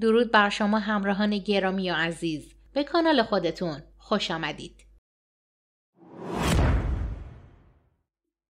درود بر شما همراهان گرامی و عزیز به کانال خودتون خوش آمدید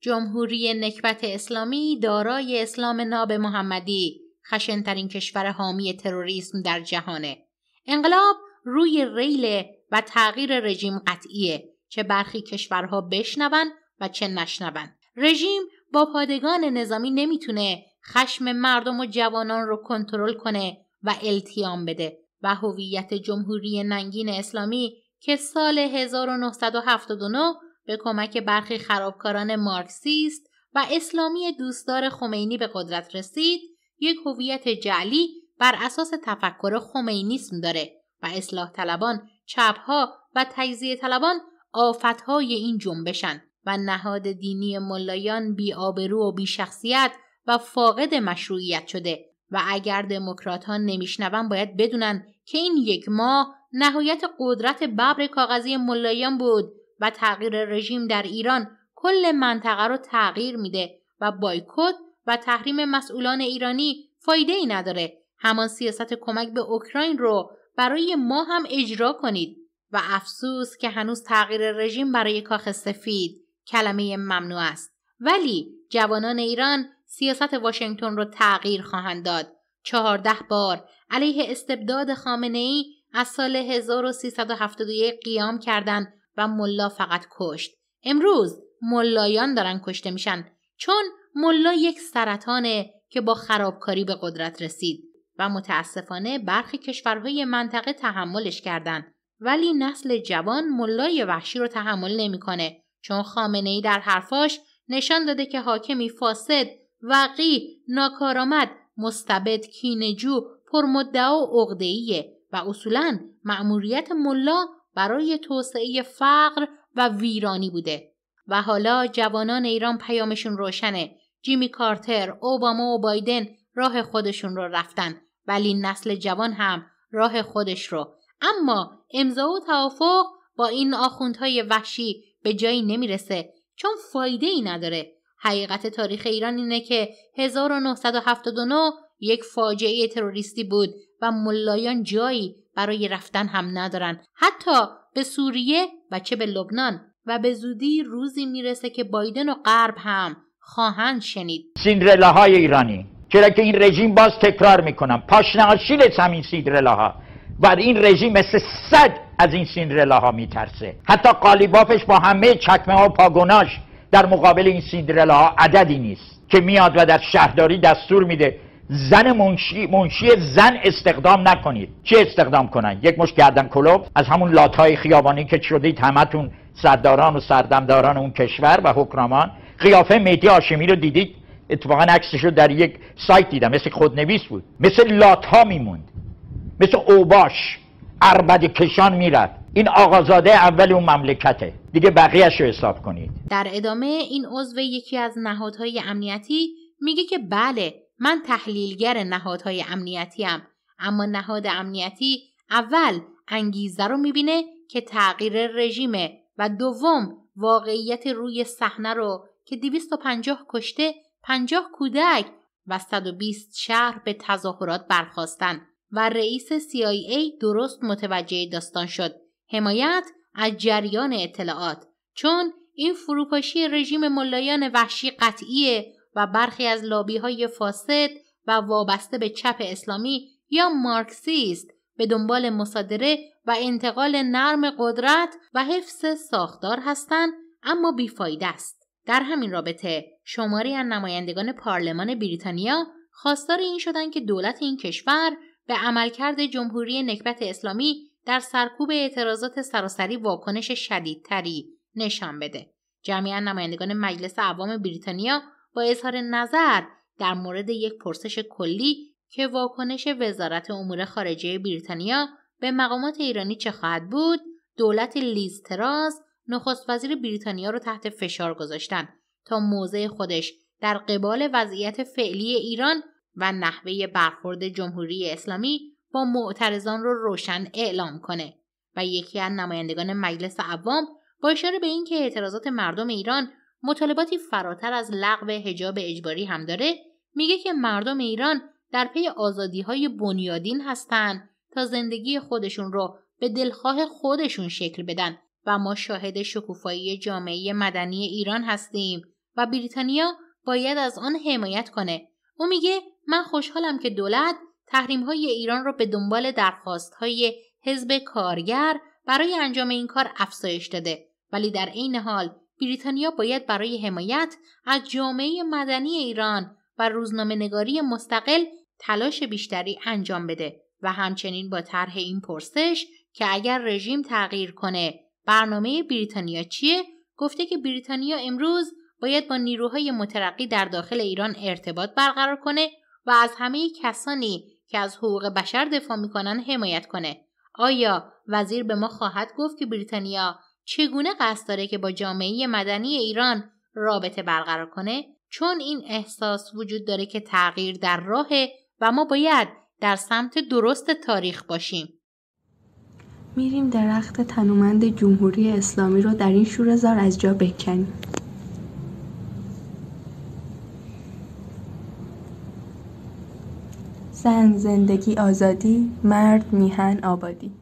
جمهوری نکبت اسلامی دارای اسلام ناب محمدی خشنترین کشور حامی تروریسم در جهانه انقلاب روی ریله و تغییر رژیم قطعیه چه برخی کشورها بشنون و چه نشنوند رژیم با پادگان نظامی نمیتونه خشم مردم و جوانان رو کنترل کنه و التیام بده و هویت جمهوری ننگین اسلامی که سال 1979 به کمک برخی خرابکاران مارکسیست و اسلامی دوستدار خمینی به قدرت رسید یک هویت جعلی بر اساس تفکر خمینیسم داره و اصلاح طلبان چپها و تجزیه طلبان آفتهای این جنبشن و نهاد دینی ملایان بی آبرو و بی شخصیت و فاقد مشروعیت شده و اگر دموکرات ها نمیشنون باید بدونن که این یک ماه نهایت قدرت ببر کاغذی ملایان بود و تغییر رژیم در ایران کل منطقه رو تغییر میده و بایکوت و تحریم مسئولان ایرانی فایده ای نداره همان سیاست کمک به اوکراین رو برای ما هم اجرا کنید و افسوس که هنوز تغییر رژیم برای کاخ سفید کلمه ممنوع است ولی جوانان ایران سیاست واشنگتن رو تغییر خواهند داد چهارده بار علیه استبداد خامنه ای از سال 1371 قیام کردند و ملا فقط کشت. امروز ملایان دارن کشته میشن چون ملا یک سرطانه که با خرابکاری به قدرت رسید و متاسفانه برخی کشورهای منطقه تحملش کردند ولی نسل جوان ملای وحشی رو تحمل نمیکنه چون خامنه ای در حرفاش نشان داده که حاکمی فاسد، وقی، ناکارآمد مستبد کینجو پرمدعا و عقدهایه و اصولا مأموریت ملا برای توسعه فقر و ویرانی بوده و حالا جوانان ایران پیامشون روشنه جیمی کارتر، اوباما و بایدن راه خودشون رو رفتن ولی نسل جوان هم راه خودش رو اما امضا و توافق با این آخوندهای وحشی به جایی نمیرسه چون فایده ای نداره حقیقت تاریخ ایران اینه که 1979 یک فاجعه تروریستی بود و ملایان جایی برای رفتن هم ندارن حتی به سوریه و چه به لبنان و به زودی روزی میرسه که بایدن و غرب هم خواهند شنید سیندرله های ایرانی چرا که این رژیم باز تکرار میکنم پاشنه آشیل همین سیندرله ها و این رژیم مثل صد از این سیندرله ها میترسه حتی قالیبافش با همه چکمه ها و پاگوناش در مقابل این سیندرلا ها عددی نیست که میاد و در شهرداری دستور میده زن منشی, منشی زن استخدام نکنید چه استخدام کنن یک مش گردن کلوب از همون لاتای خیابانی که شدید همتون سرداران و سردمداران اون کشور و حکرامان قیافه مهدی آشمی رو دیدید اتفاقا عکسش رو در یک سایت دیدم مثل خودنویس بود مثل لات ها میموند مثل اوباش عربد کشان میرد این آقازاده اول اون مملکته دیگه بقیهش رو حساب کنید در ادامه این عضو یکی از نهادهای امنیتی میگه که بله من تحلیلگر نهادهای هم اما نهاد امنیتی اول انگیزه رو میبینه که تغییر رژیمه و دوم واقعیت روی صحنه رو که 250 کشته 50 کودک و 120 شهر به تظاهرات برخواستن و رئیس CIA درست متوجه داستان شد حمایت از جریان اطلاعات چون این فروپاشی رژیم ملایان وحشی قطعیه و برخی از لابی های فاسد و وابسته به چپ اسلامی یا مارکسیست به دنبال مصادره و انتقال نرم قدرت و حفظ ساختار هستند اما بیفایده است در همین رابطه شماری از نمایندگان پارلمان بریتانیا خواستار این شدند که دولت این کشور به عملکرد جمهوری نکبت اسلامی در سرکوب اعتراضات سراسری واکنش شدیدتری نشان بده جمعیت نمایندگان مجلس عوام بریتانیا با اظهار نظر در مورد یک پرسش کلی که واکنش وزارت امور خارجه بریتانیا به مقامات ایرانی چه خواهد بود دولت لیز نخست وزیر بریتانیا را تحت فشار گذاشتند تا موضع خودش در قبال وضعیت فعلی ایران و نحوه برخورد جمهوری اسلامی با معترضان رو روشن اعلام کنه و یکی از نمایندگان مجلس عوام با اشاره به اینکه اعتراضات مردم ایران مطالباتی فراتر از لغو حجاب اجباری هم داره میگه که مردم ایران در پی آزادی های بنیادین هستند تا زندگی خودشون رو به دلخواه خودشون شکل بدن و ما شاهد شکوفایی جامعه مدنی ایران هستیم و بریتانیا باید از آن حمایت کنه او میگه من خوشحالم که دولت تحریم های ایران را به دنبال درخواست های حزب کارگر برای انجام این کار افزایش داده ولی در عین حال بریتانیا باید برای حمایت از جامعه مدنی ایران و روزنامه نگاری مستقل تلاش بیشتری انجام بده و همچنین با طرح این پرسش که اگر رژیم تغییر کنه برنامه بریتانیا چیه گفته که بریتانیا امروز باید با نیروهای مترقی در داخل ایران ارتباط برقرار کنه و از همه کسانی که از حقوق بشر دفاع میکنن حمایت کنه آیا وزیر به ما خواهد گفت که بریتانیا چگونه قصد داره که با جامعه مدنی ایران رابطه برقرار کنه چون این احساس وجود داره که تغییر در راه و ما باید در سمت درست تاریخ باشیم میریم درخت تنومند جمهوری اسلامی رو در این شورزار از جا بکنیم زن زندگی آزادی مرد میهن آبادی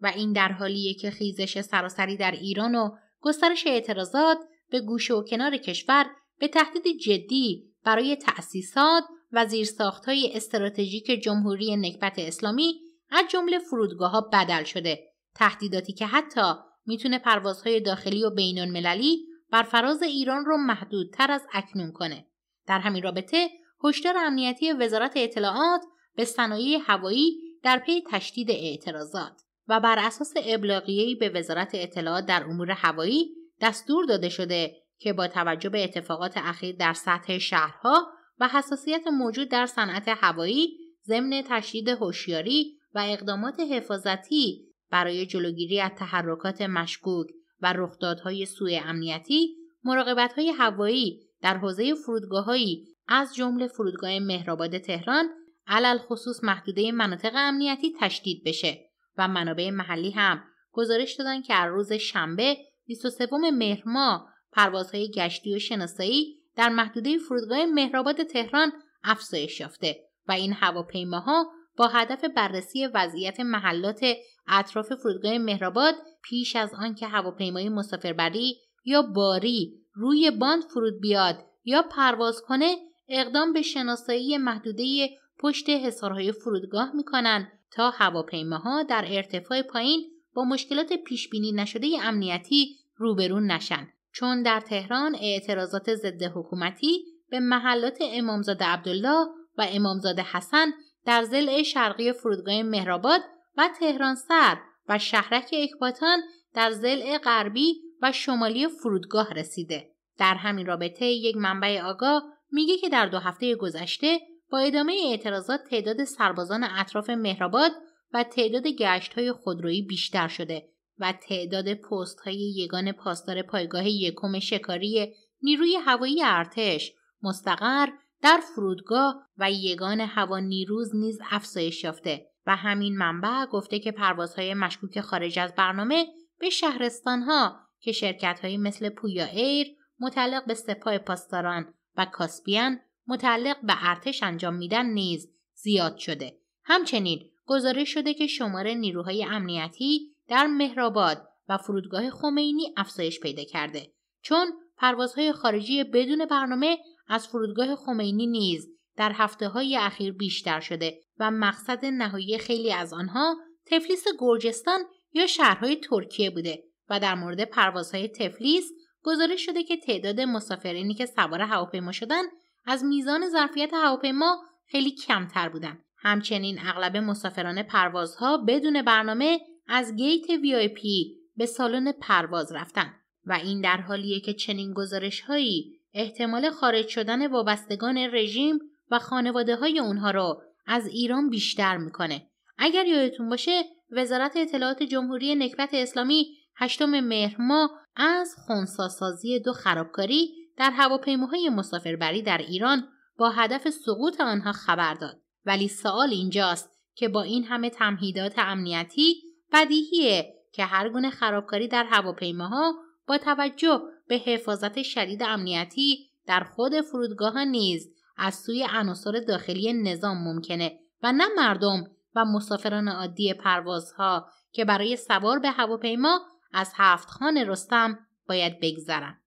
و این در حالیه که خیزش سراسری در ایران و گسترش اعتراضات به گوشه و کنار کشور به تهدید جدی برای تأسیسات و زیرساختهای استراتژیک جمهوری نکبت اسلامی از جمله فرودگاه ها بدل شده تهدیداتی که حتی میتونه پروازهای داخلی و بین‌المللی بر فراز ایران رو محدودتر از اکنون کنه در همین رابطه هشدار امنیتی وزارت اطلاعات به صنایع هوایی در پی تشدید اعتراضات و بر اساس ابلاغیه‌ای به وزارت اطلاعات در امور هوایی دستور داده شده که با توجه به اتفاقات اخیر در سطح شهرها و حساسیت موجود در صنعت هوایی ضمن تشدید هوشیاری و اقدامات حفاظتی برای جلوگیری از تحرکات مشکوک و رخدادهای سوء امنیتی مراقبت‌های هوایی در حوزه فرودگاههایی از جمله فرودگاه مهرآباد تهران علل خصوص محدوده مناطق امنیتی تشدید بشه و منابع محلی هم گزارش دادن که از روز شنبه 23 مهر ماه پروازهای گشتی و شناسایی در محدوده فرودگاه مهرآباد تهران افزایش یافته و این هواپیماها با هدف بررسی وضعیت محلات اطراف فرودگاه مهرآباد پیش از آنکه هواپیمای مسافربری یا باری روی باند فرود بیاد یا پرواز کنه اقدام به شناسایی محدوده پشت حصارهای فرودگاه می کنند تا هواپیماها در ارتفاع پایین با مشکلات پیش بینی نشده امنیتی روبرو نشن چون در تهران اعتراضات ضد حکومتی به محلات امامزاده عبدالله و امامزاده حسن در ضلع شرقی فرودگاه مهرآباد و تهران سر و شهرک اکباتان در ضلع غربی و شمالی فرودگاه رسیده در همین رابطه یک منبع آگاه میگه که در دو هفته گذشته با ادامه اعتراضات تعداد سربازان اطراف مهرآباد و تعداد گشت های خودرویی بیشتر شده و تعداد پست های یگان پاسدار پایگاه یکم شکاری نیروی هوایی ارتش مستقر در فرودگاه و یگان هوا نیروز نیز افزایش یافته و همین منبع گفته که پروازهای مشکوک خارج از برنامه به شهرستانها که شرکتهایی مثل پویا ایر متعلق به سپاه پاسداران و کاسپیان متعلق به ارتش انجام میدن نیز زیاد شده. همچنین گزارش شده که شماره نیروهای امنیتی در مهرآباد و فرودگاه خمینی افزایش پیدا کرده چون پروازهای خارجی بدون برنامه از فرودگاه خمینی نیز در هفته های اخیر بیشتر شده و مقصد نهایی خیلی از آنها تفلیس گرجستان یا شهرهای ترکیه بوده و در مورد پروازهای تفلیس گزارش شده که تعداد مسافرینی که سوار هواپیما شدن از میزان ظرفیت هواپیما خیلی کمتر بودند. همچنین اغلب مسافران پروازها بدون برنامه از گیت پی به سالن پرواز رفتن و این در حالیه که چنین گزارش هایی احتمال خارج شدن وابستگان رژیم و خانواده های اونها را از ایران بیشتر میکنه. اگر یادتون باشه وزارت اطلاعات جمهوری نکبت اسلامی هشتم مهر ماه از خونساسازی دو خرابکاری در هواپیماهای مسافربری در ایران با هدف سقوط آنها خبر داد ولی سوال اینجاست که با این همه تمهیدات امنیتی بدیهیه که هر گونه خرابکاری در هواپیماها با توجه به حفاظت شدید امنیتی در خود فرودگاه نیز از سوی عناصر داخلی نظام ممکنه و نه مردم و مسافران عادی پروازها که برای سوار به هواپیما از هفت خان رستم باید بگذرم.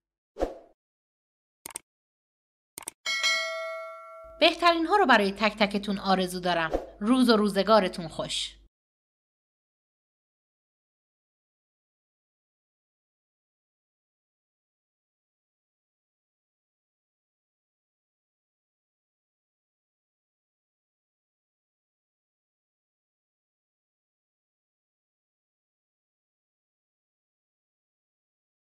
بهترین ها رو برای تک تکتون آرزو دارم. روز و روزگارتون خوش.